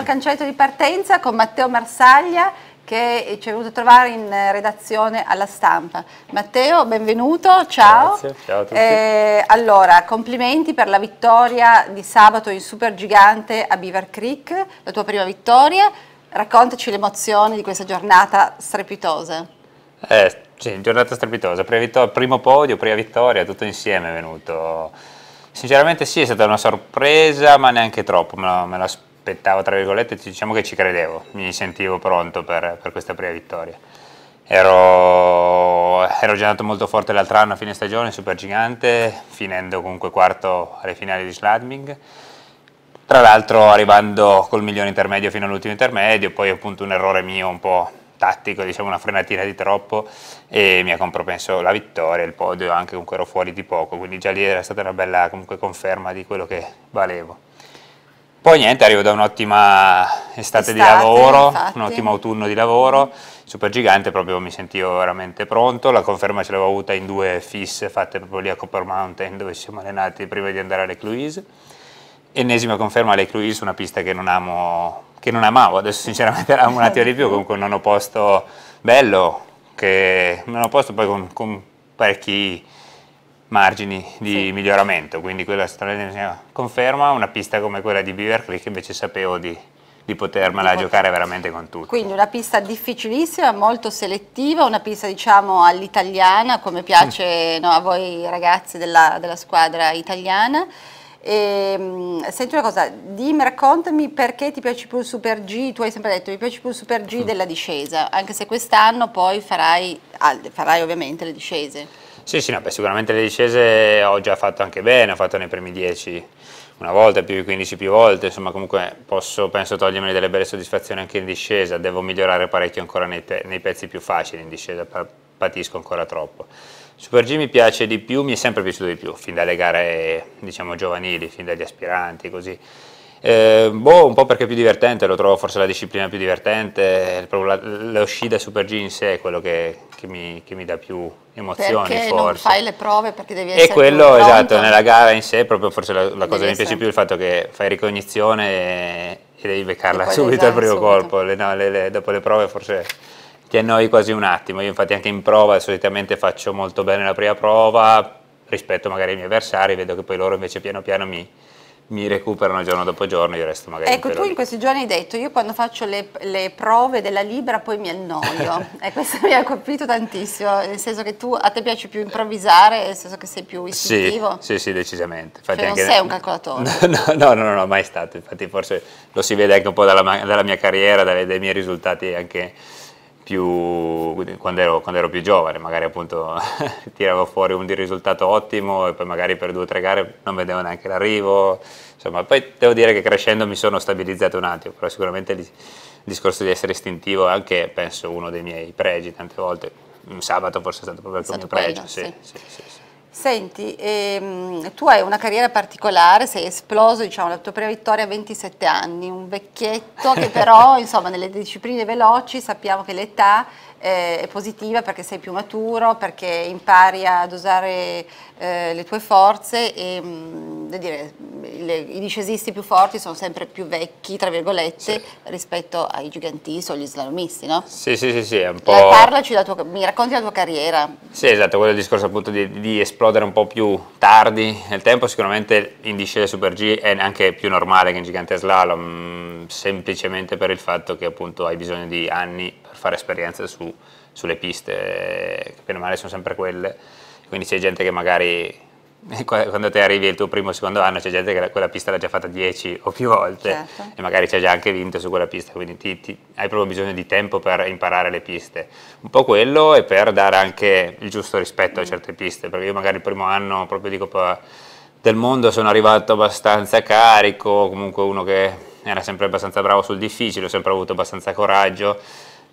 al cancelletto di partenza con Matteo Marsaglia che ci è venuto a trovare in eh, redazione alla stampa. Matteo, benvenuto, ciao. Grazie, ciao a tutti. Eh, allora, complimenti per la vittoria di sabato in Supergigante a Beaver Creek, la tua prima vittoria. Raccontaci le emozioni di questa giornata strepitosa. Eh, sì, giornata strepitosa, prima vittoria, primo podio, prima vittoria, tutto insieme è venuto. Sinceramente sì, è stata una sorpresa, ma neanche troppo, me la, me la aspettavo, tra virgolette, diciamo che ci credevo, mi sentivo pronto per, per questa prima vittoria. Ero, ero, già andato molto forte l'altro anno a fine stagione, super gigante, finendo comunque quarto alle finali di Sladming. Tra l'altro arrivando col milione intermedio fino all'ultimo intermedio, poi appunto un errore mio un po' tattico, diciamo una frenatina di troppo e mi ha compromesso la vittoria, il podio, anche comunque ero fuori di poco, quindi già lì era stata una bella comunque conferma di quello che valevo. Poi niente, arrivo da un'ottima estate, estate, di lavoro, infatti. un ottimo autunno di lavoro, super gigante, proprio mi sentivo veramente pronto, la conferma ce l'avevo avuta in due fisse fatte proprio lì a Copper Mountain dove ci siamo allenati prima di andare alle Cluise. Ennesima conferma alle Cluise, una pista che non amo, che non amavo, adesso sinceramente la un attimo di più, comunque un nono posto bello, che, un nono posto poi con, con parecchi margini di sì. miglioramento, quindi quella straordinaria conferma, una pista come quella di Beaver Creek invece sapevo di, di potermela di giocare veramente con tutti. Quindi una pista difficilissima, molto selettiva, una pista diciamo all'italiana come piace mm. no, a voi ragazzi della, della squadra italiana e, ehm, senti una cosa, dimmi, raccontami perché ti piace più il Super G, tu hai sempre detto mi piace più il Super G mm. della discesa, anche se quest'anno poi farai, farai ovviamente le discese. Sì, sì, no, beh, sicuramente le discese ho già fatto anche bene, ho fatto nei primi 10 una volta, più di 15 più volte, insomma comunque posso, penso togliermi delle belle soddisfazioni anche in discesa, devo migliorare parecchio ancora nei, pe nei pezzi più facili in discesa, patisco ancora troppo. Super G mi piace di più, mi è sempre piaciuto di più, fin dalle gare diciamo giovanili, fin dagli aspiranti, così. Eh, boh, un po' perché è più divertente, lo trovo forse la disciplina più divertente, proprio la, la uscita Super G in sé è quello che, che, mi, che mi, dà più emozioni perché forse. non fai le prove perché devi essere E quello, esatto, nella gara in sé proprio forse la, la cosa che mi piace più è il fatto che fai ricognizione e, e devi beccarla e subito al primo subito. colpo, le, no, le, le, dopo le prove forse ti annoi quasi un attimo. Io infatti anche in prova solitamente faccio molto bene la prima prova rispetto magari ai miei avversari, vedo che poi loro invece piano piano mi, mi recuperano giorno dopo giorno, io resto magari Ecco, tu in questi giorni hai detto, io quando faccio le, le prove della Libra poi mi annoio, e questo mi ha colpito tantissimo, nel senso che tu, a te piace più improvvisare, nel senso che sei più istintivo? Sì, sì, sì decisamente. Cioè, infatti cioè anche non sei un calcolatore? No, no, no, no, no, mai stato, infatti forse lo si vede anche un po' dalla, dalla mia carriera, dai, dai miei risultati anche più, quando, ero, quando, ero, più giovane, magari appunto tiravo fuori un risultato ottimo e poi magari per due o tre gare non vedevo neanche l'arrivo, insomma poi devo dire che crescendo mi sono stabilizzato un attimo, però sicuramente il discorso di essere istintivo è anche penso uno dei miei pregi tante volte, un sabato forse è stato proprio il mio quello, pregio, sì. Sì, sì, Senti, ehm, tu hai una carriera particolare, sei esploso, diciamo, la tua prima vittoria a 27 anni, un vecchietto che però, insomma, nelle discipline veloci sappiamo che l'età eh, è positiva perché sei più maturo, perché impari ad usare eh, le tue forze e mh, mm, dire, le, i discesisti più forti sono sempre più vecchi, tra virgolette, sì. rispetto ai gigantisti o agli slalomisti, no? Sì, sì, sì, sì è un po'... La, parlaci, la tua, mi racconti la tua carriera. Sì, esatto, quello è il discorso appunto di, di esplodere un po' più tardi nel tempo, sicuramente in discesa Super G è anche più normale che in gigante slalom, semplicemente per il fatto che appunto hai bisogno di anni per fare esperienza su, sulle piste, che bene o male sono sempre quelle, quindi c'è gente che magari quando te arrivi il tuo primo o secondo anno c'è gente che quella pista l'ha già fatta dieci o più volte certo. e magari ci ha già anche vinto su quella pista, quindi ti, ti, hai proprio bisogno di tempo per imparare le piste. Un po' quello e per dare anche il giusto rispetto mm. a certe piste, perché io magari il primo anno proprio dico... del Mondo sono arrivato abbastanza carico, comunque uno che era sempre abbastanza bravo sul difficile, ho sempre avuto abbastanza coraggio,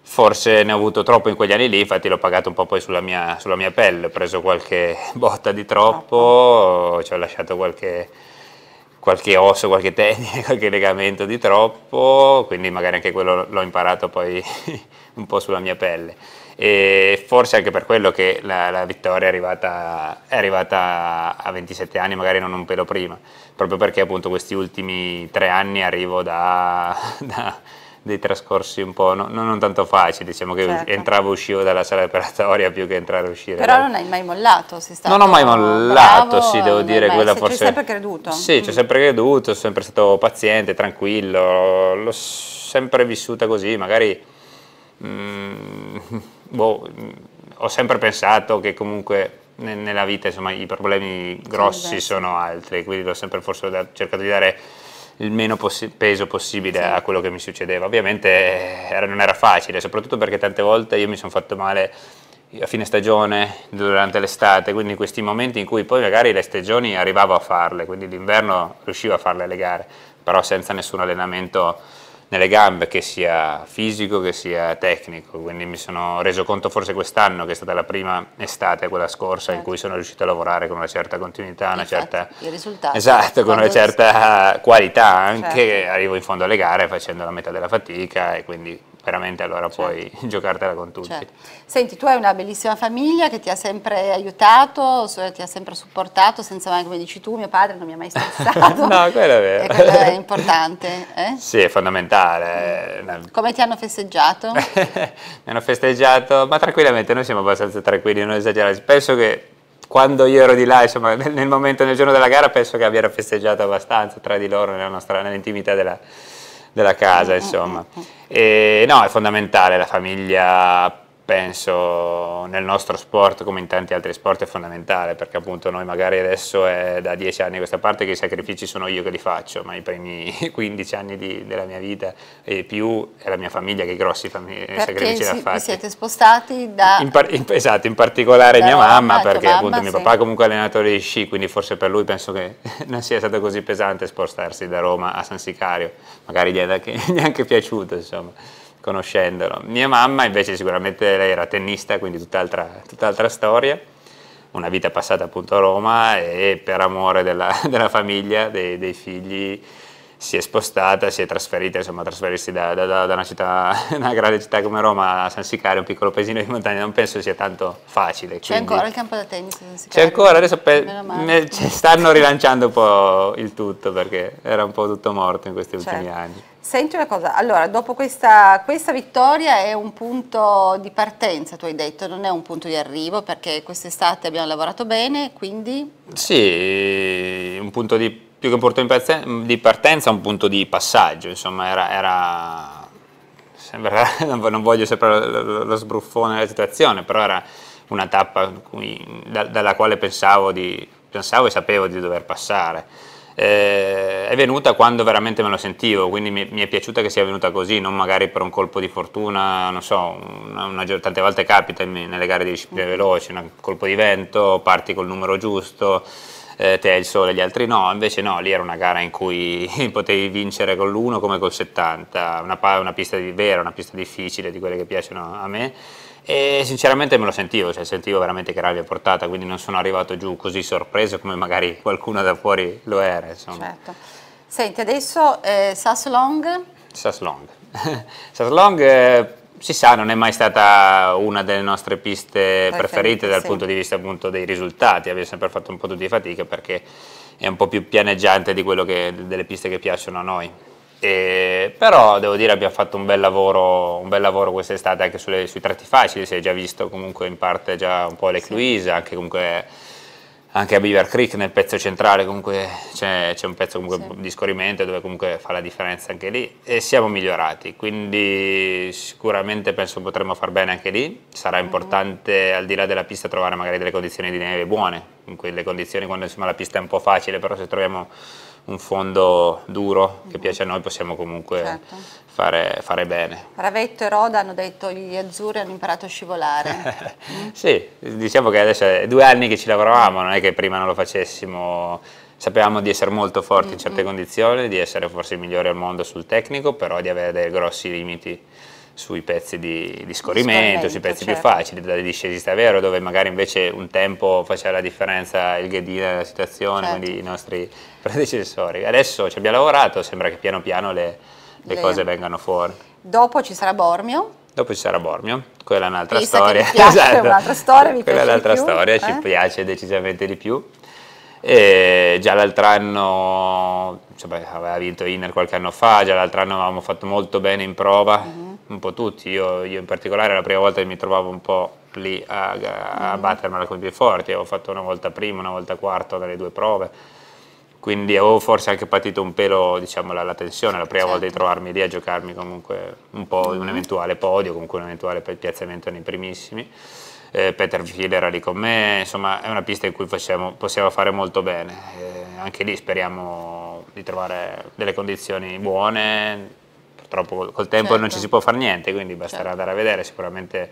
forse ne ho avuto troppo in quegli anni lì, infatti l'ho pagato un po' poi sulla mia, sulla mia pelle, ho preso qualche botta di troppo, ci ho lasciato qualche, qualche osso, qualche tendine, qualche legamento di troppo, quindi magari anche quello l'ho imparato poi un po' sulla mia pelle e forse anche per quello che la, la vittoria è arrivata, è arrivata, a 27 anni, magari non un pelo prima, proprio perché appunto questi ultimi tre anni arrivo da, da dei trascorsi un po' no, non tanto facili, diciamo che certo. entravo e uscivo dalla sala operatoria più che entrare e uscire. Però non hai mai mollato, stato Non ho mai mollato, bravo, sì, devo dire, mai. quella Se, forse... Ci hai sempre creduto. Sì, mm. ci ho mm. sempre creduto, sono sempre stato paziente, tranquillo, l'ho sempre vissuta così, magari... Mm, boh, ho sempre pensato che comunque nella vita insomma, i problemi grossi sì, sono altri, quindi ho sempre forse cercato di dare il meno possi- peso possibile sì. a quello che mi succedeva. Ovviamente era, non era facile, soprattutto perché tante volte io mi sono fatto male a fine stagione, durante l'estate, quindi in questi momenti in cui poi magari le stagioni arrivavo a farle, quindi l'inverno riuscivo a farle le gare, però senza nessun allenamento nelle gambe, che sia fisico, che sia tecnico, quindi mi sono reso conto forse quest'anno, che è stata la prima estate, quella scorsa, certo. in cui sono riuscito a lavorare con una certa continuità, una Infatti, certa... risultati. Esatto, con una certa qualità anche, certo. arrivo in fondo alle gare facendo la metà della fatica e quindi veramente allora certo. puoi giocartela con tutti. Certo. Senti, tu hai una bellissima famiglia che ti ha sempre aiutato, ti ha sempre supportato, senza mai, come dici tu, mio padre non mi ha mai stressato. no, quello è vero. E quello è importante. Eh? Sì, è fondamentale. Mm. Come ti hanno festeggiato? mi hanno festeggiato, ma tranquillamente, noi siamo abbastanza tranquilli, non esagerare. Penso che quando io ero di là, insomma, nel momento, nel giorno della gara, penso che abbiano festeggiato abbastanza tra di loro nella nell'intimità nell della della casa, eh, insomma. Eh, eh, e, no, è fondamentale la famiglia penso nel nostro sport come in tanti altri sport è fondamentale perché appunto noi magari adesso è da dieci anni a questa parte che i sacrifici sono io che li faccio ma i primi 15 anni di, della mia vita e più è la mia famiglia che i grossi eh, sacrifici da fare. siete spostati da... In par, in, esatto, in particolare mia mamma, perché mamma, appunto mio papà è comunque allenatore di sci quindi forse per lui penso che non sia stato così pesante spostarsi da Roma a San Sicario magari gli è, da, gli è anche piaciuto insomma conoscendolo. Mia mamma invece sicuramente lei era tennista, quindi tutt'altra, tutt'altra storia, una vita passata appunto a Roma e per amore della, della famiglia, dei, dei, figli, si è spostata, si è trasferita, insomma trasferirsi da, da, da una, città, una, grande città come Roma a San Sicario, un piccolo paesino di montagna, non penso sia tanto facile. C'è ancora il campo da tennis San Sicario? C'è ancora, adesso me, cioè, stanno rilanciando un po' il tutto perché era un po' tutto morto in questi certo. ultimi anni. Senti una cosa, allora dopo questa, questa, vittoria è un punto di partenza, tu hai detto, non è un punto di arrivo perché quest'estate abbiamo lavorato bene, quindi... Sì, un punto di, più che un punto di partenza, un punto di passaggio, insomma era... era sembra, non voglio sempre lo, lo sbruffone della situazione, però era una tappa cui, da, dalla quale pensavo, di, pensavo e sapevo di dover passare eh, è venuta quando veramente me lo sentivo, quindi mi, mi, è piaciuta che sia venuta così, non magari per un colpo di fortuna, non so, una, una, tante volte capita nelle gare di discipline mm. veloci, un colpo di vento, parti col numero giusto, eh, te hai il sole, gli altri no, invece no, lì era una gara in cui potevi vincere con l'1 come col 70, una, una pista di vera, una pista difficile, di quelle che piacciono a me e sinceramente me lo sentivo, cioè sentivo veramente che rabbia portata, quindi non sono arrivato giù così sorpreso come magari qualcuno da fuori lo era. Insomma. Certo. Senti, adesso eh, Saslong. Saslong. Saslong eh, si sa, non è mai stata una delle nostre piste Perfetto, preferite dal sì. punto di vista appunto dei risultati, abbiamo sempre fatto un po' di fatica perché è un po' più pianeggiante di quello che, delle piste che piacciono a noi. E, però devo dire abbiamo fatto un bel lavoro, un bel lavoro quest'estate anche sulle, sui tratti facili, si è già visto comunque in parte già un po' le Cluise, anche comunque anche a Beaver Creek nel pezzo centrale comunque c'è, un pezzo comunque sì. di scorrimento dove comunque fa la differenza anche lì e siamo migliorati quindi sicuramente penso potremmo far bene anche lì sarà mhm. importante al di là della pista trovare magari delle condizioni di neve buone in quelle condizioni quando insomma la pista è un po' facile però se troviamo un fondo duro che mm. piace a noi possiamo comunque certo. fare, fare, bene. Ravetto e Roda hanno detto gli azzurri hanno imparato a scivolare. Sì, diciamo che adesso è due anni che ci lavoravamo, non è che prima non lo facessimo, sapevamo di essere molto forti mm -hmm. in certe condizioni, di essere forse i migliori al mondo sul tecnico, però di avere dei grossi limiti sui pezzi di, di scorrimento, sui pezzi certo. più facili, dalle discesi a vero, dove magari invece un tempo faceva la differenza il ghedina della situazione, certo. quindi i nostri predecessori. Adesso ci abbiamo lavorato, sembra che piano piano le, le, le... cose vengano fuori. Dopo ci sarà Bormio. Dopo ci sarà Bormio, quella è un'altra storia. Piace, esatto. un'altra storia, mi Quella è un'altra storia, eh? ci piace decisamente di più. E già l'altro anno, cioè, aveva vinto Inner qualche anno fa, già l'altro anno avevamo fatto molto bene in prova, mm -hmm un po' tutti, io, io in particolare la prima volta che mi trovavo un po' lì a, a, a mm. battermela con i più forti, avevo fatto una volta prima, una volta quarto nelle due prove, quindi avevo forse anche patito un pelo diciamo, la, la tensione, la prima certo. volta di certo. trovarmi lì a giocarmi comunque un po' in un mm. eventuale podio, comunque un eventuale piazzamento nei primissimi. Eh, Peter Field era lì con me, insomma è una pista in cui facciamo, possiamo fare molto bene, eh, anche lì speriamo di trovare delle condizioni buone, purtroppo col tempo certo. non ci si certo. può fare niente, quindi basterà certo. andare a vedere sicuramente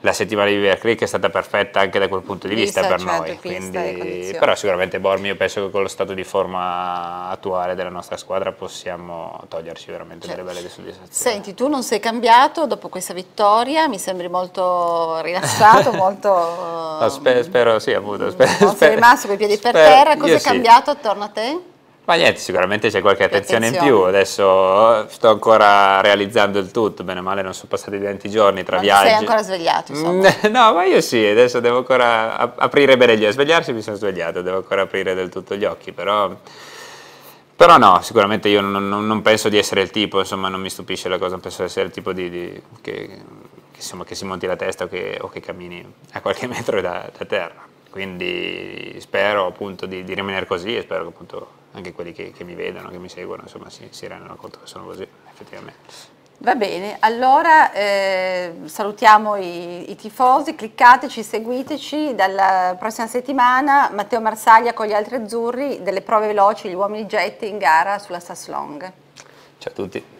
la settimana di Bear Creek è stata perfetta anche da quel punto di vista, vista per certo, noi, quindi, però sicuramente Bormi io penso che con lo stato di forma attuale della nostra squadra possiamo toglierci veramente certo. delle belle soddisfazioni. Senti, tu non sei cambiato dopo questa vittoria, mi sembri molto rilassato, molto... No, spe spero sì, appunto. Mm, spe- sei rimasto con i piedi per spero, terra, cosa è cambiato sì. attorno a te? Ma niente, sicuramente c'è qualche attenzione, attenzione, in più, adesso sto ancora realizzando il tutto, bene o male non sono passati 20 giorni tra ma viaggi. sei ancora svegliato insomma. no, ma io sì, adesso devo ancora aprire bene gli occhi, svegliarsi mi sono svegliato, devo ancora aprire del tutto gli occhi, però... Però no, sicuramente io non, non, non, penso di essere il tipo, insomma non mi stupisce la cosa, non penso di essere il tipo di, di, che, che, insomma, che, si monti la testa o che, o che cammini a qualche metro da, da terra. Quindi spero appunto di, di rimanere così e spero che appunto anche quelli che, che mi vedono, che mi seguono, insomma si, si rendano conto che sono così effettivamente. Va bene, allora eh, salutiamo i, i, tifosi, cliccateci, seguiteci, dalla prossima settimana Matteo Marsaglia con gli altri azzurri delle prove veloci, gli uomini jet in gara sulla Sass Long. Ciao a tutti.